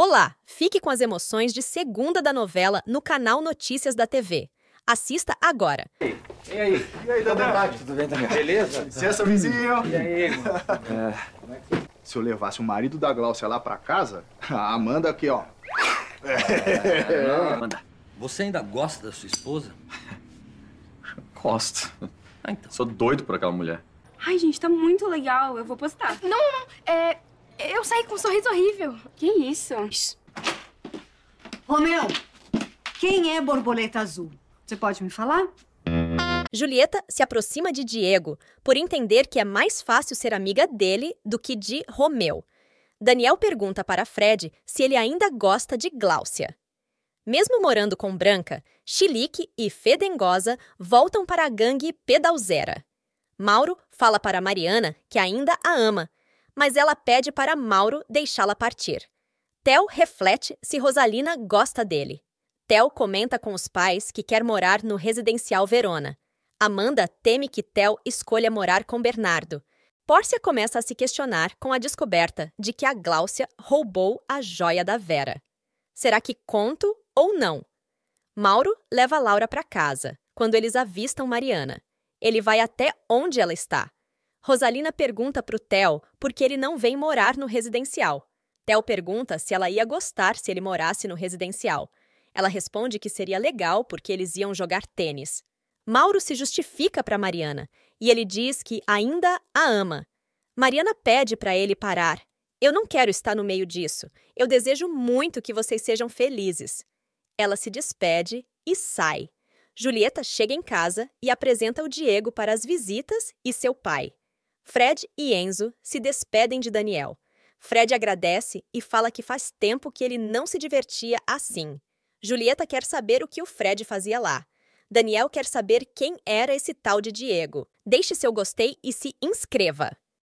Olá! Fique com as emoções de segunda da novela no canal Notícias da TV. Assista agora. E aí? E aí, da Tá tudo bem, Daniel? Beleza? Licença, é vizinho. E aí, mano? É... Se eu levasse o marido da Glaucia lá pra casa, a Amanda aqui, ó. É... Amanda, você ainda gosta da sua esposa? Gosto. Ah, então. Sou doido por aquela mulher. Ai, gente, tá muito legal. Eu vou postar. Não, não. É, eu saí com um sorriso horrível. Que isso? Romeu, quem é Borboleta Azul? Você pode me falar? Julieta se aproxima de Diego por entender que é mais fácil ser amiga dele do que de Romeu. Daniel pergunta para Fred se ele ainda gosta de Gláucia. Mesmo morando com Branca, Chilique e Fedengosa voltam para a gangue Pedalzera. Mauro fala para Mariana que ainda a ama mas ela pede para Mauro deixá-la partir. Tel reflete se Rosalina gosta dele. Tel comenta com os pais que quer morar no residencial Verona. Amanda teme que Tel escolha morar com Bernardo. Pórcia começa a se questionar com a descoberta de que a Gláucia roubou a joia da Vera. Será que conto ou não? Mauro leva Laura para casa quando eles avistam Mariana. Ele vai até onde ela está. Rosalina pergunta o Theo por que ele não vem morar no residencial. Theo pergunta se ela ia gostar se ele morasse no residencial. Ela responde que seria legal porque eles iam jogar tênis. Mauro se justifica para Mariana e ele diz que ainda a ama. Mariana pede para ele parar. Eu não quero estar no meio disso. Eu desejo muito que vocês sejam felizes. Ela se despede e sai. Julieta chega em casa e apresenta o Diego para as visitas e seu pai. Fred e Enzo se despedem de Daniel. Fred agradece e fala que faz tempo que ele não se divertia assim. Julieta quer saber o que o Fred fazia lá. Daniel quer saber quem era esse tal de Diego. Deixe seu gostei e se inscreva!